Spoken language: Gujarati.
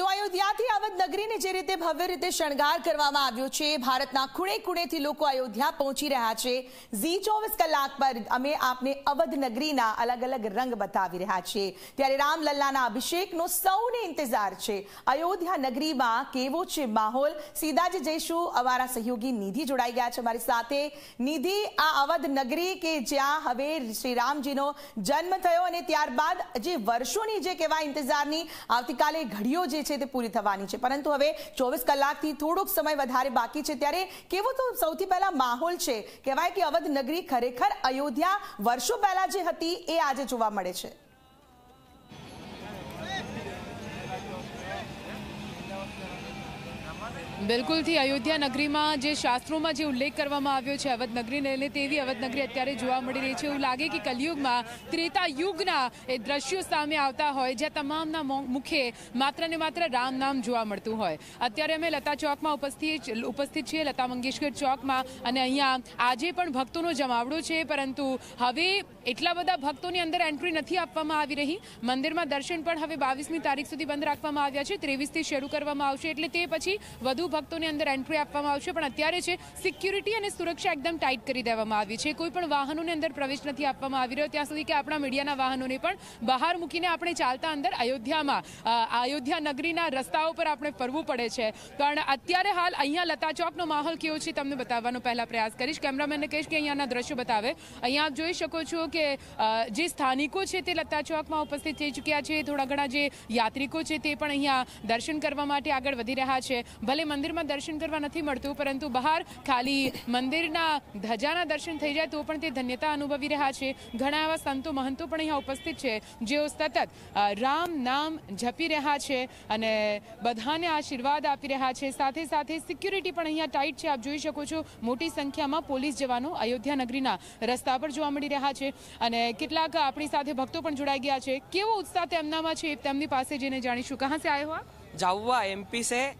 તો અયોધ્યાથી આવત નગરીને જે રીતે ભવ્ય રીતે શણગાર કરવામાં આવ્યો છે ભારતના ખૂણે ખૂણેથી લોકો અયોધ્યા પહોંચી રહ્યા છે ઝી ચોવીસ કલાક પર અમે આપને અવધ નગરીના અલગ અલગ રંગ બતાવી રહ્યા છીએ ત્યારે રામલલ્લાના અભિષેકનો સૌને ઇંતજાર છે અયોધ્યા નગરીમાં કેવો છે માહોલ સીધા જ જઈશું અમારા સહયોગી નિધિ જોડાઈ ગયા છે અમારી સાથે નિધિ આ અવધ નગરી કે જ્યાં હવે શ્રી રામજીનો જન્મ થયો અને ત્યારબાદ જે વર્ષોની જે કહેવાય ઇંતજારની આવતીકાલે ઘડીઓ જે છે તે પૂરી થવાની છે પરંતુ હવે ચોવીસ કલાકથી થોડોક સમય વધારે બાકી છે ત્યારે કેવો તો સૌથી પહેલા માહોલ છે કહેવાય કે અવધ નગરી ખરેખર અયોધ્યા વર્ષો પહેલા જે હતી એ આજે જોવા મળે છે બિલકુલથી અયોધ્યા નગરીમાં જે શાસ્ત્રોમાં જે ઉલ્લેખ કરવામાં આવ્યો છે અવધનગરીને લઈને તેવી અવધનગરી અત્યારે જોવા મળી રહી છે એવું લાગે કે કલયુગમાં ત્રેતા યુગના એ દ્રશ્યો સામે આવતા હોય જ્યાં તમામના મુખે માત્ર ને માત્ર રામ નામ જોવા મળતું હોય અત્યારે અમે લતા ચોકમાં ઉપસ્થિત ઉપસ્થિત છીએ લતા મંગેશકર ચોકમાં અને અહીંયા આજે પણ ભક્તોનો જમાવડો છે પરંતુ હવે એટલા બધા ભક્તોની અંદર એન્ટ્રી નથી આપવામાં આવી રહી મંદિરમાં દર્શન પણ હવે બાવીસમી તારીખ સુધી બંધ રાખવામાં આવ્યા છે ત્રેવીસથી શરૂ કરવામાં આવશે એટલે તે પછી અધો ભક્તો ની અંદર એન્ટ્રી આપવામાં આવું છે પણ અત્યારે છે સિક્યુરિટી અને સુરક્ષા એકદમ ટાઈટ કરી દેવામાં આવી છે કોઈ પણ વાહનો ની અંદર પ્રવેશ નથી આપવામાં આવી રહ્યો ત્યાં સુધી કે આપણા મીડિયાના વાહનો ની પણ બહાર મૂકીને આપણે ચાલતા અંદર આયોધ્યામાં આયોધ્યા નગરીના રસ્તાઓ પર આપણે ફરવું પડે છે કારણ અત્યારે હાલ અહીંયા લતા ચોક નો માહોલ કેવો છે તમને બતાવવાનો પહેલો પ્રયાસ કરીશ કેમેરામેન નકેશ કે અહીંયાના દ્રશ્યો બતાવે અહીંયા જોઈ શકો છો કે જે સ્થાનિકો છે તે લતા ચોક માં ઉપસ્થિત થઈ ચૂક્યા છે થોડા ઘણા જે યાત્રીકો છે તે પણ અહીંયા દર્શન કરવા માટે આગળ વધી રહ્યા છે ગઈકાલે મંદિરમાં દર્શન કરવા નથી મળતું પરંતુ બહાર ખાલી મંદિરના ધજાના દર્શન થઈ જાય તો પણ તે ધન્યતા અનુભવી રહ્યા છે ઘણા એવા સંતો મહંતો પણ અહીંયા ઉપસ્થિત છે જેઓ સતત રામ નામ જપી રહ્યા છે અને બધાને આશીર્વાદ આપી રહ્યા છે સાથે સાથે સિક્યુરિટી પણ અહીંયા ટાઈટ છે આપ જોઈ શકો છો મોટી સંખ્યામાં પોલીસ જવાનો અયોધ્યા નગરીના રસ્તા પર જોવા મળી રહ્યા છે અને કેટલાક આપણી સાથે ભક્તો પણ જોડાઈ ગયા છે કેવો ઉત્સાહ તેમનામાં છે તેમની પાસે જઈને જાણીશું કહા સે આવ્યા જાઉવા એમપી સે